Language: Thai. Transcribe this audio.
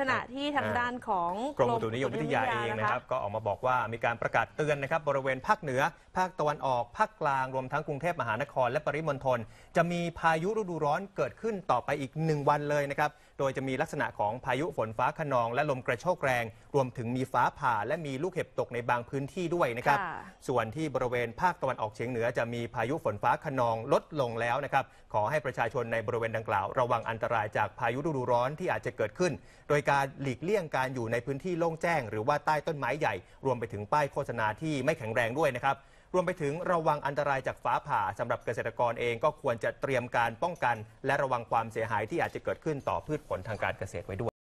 ขณะที่ทางด้านของกรมอุตุนิยมวิทยาเองนะครับก็ออกมาบอกว่ามีการประกาศเตือนนะครับ บริเวณภาคเหนือ ภาคตะวันออกภาคกลางรวมทั้งกรุงเทพมหานคร และปริมณฑลจะมีพายุฤดูร้อนเกิดขึ้นต่อไปอีก 1 วันเลยนะครับ โดยจะมีลักษณะของพายุฝนฟ้าขนอง และลมกระโชกแรง รวมถึงมีฟ้าผ่าและมีลูกเห็บตกในบางพื้นที่ด้วยนะครับส่วนที่บริเวณภาคตะวันออกเฉียงเหนือจะมีพายุฝนฟ้าขนองลดลงแล้วนะครับขอให้ประชาชนในบริเวณดังกล่าว ระวังอันตรายจากพายุฤดูร้อนที่อาจจะเกิดขึ้นโดยยการหลีกเลี่ยงการอยู่ในพื้นที่โล่งแจ้งหรือว่าใต้ต้นไม้ใหญ่ รวมไปถึงป้ายโฆษณาที่ไม่แข็งแรงด้วยนะครับ รวมไปถึงระวังอันตรายจากฟ้าผ่า สำหรับเกษตรกรเองก็ควรจะเตรียมการป้องกัน และระวังความเสียหายที่อาจจะเกิดขึ้นต่อพืชผลทางการเกษตรไว้ด้วย